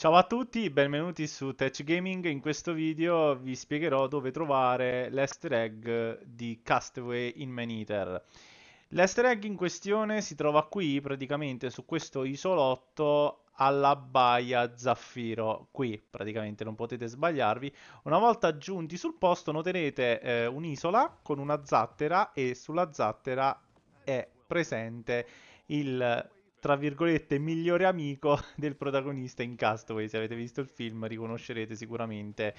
Ciao a tutti, benvenuti su Tech Gaming. In questo video vi spiegherò dove trovare l'easter egg di Castaway in Man Eater. L'easter egg in questione si trova qui, praticamente su questo isolotto alla baia Zaffiro. Qui, praticamente, non potete sbagliarvi. Una volta giunti sul posto noterete eh, un'isola con una zattera e sulla zattera è presente il tra virgolette, migliore amico del protagonista in Castaway. Se avete visto il film riconoscerete sicuramente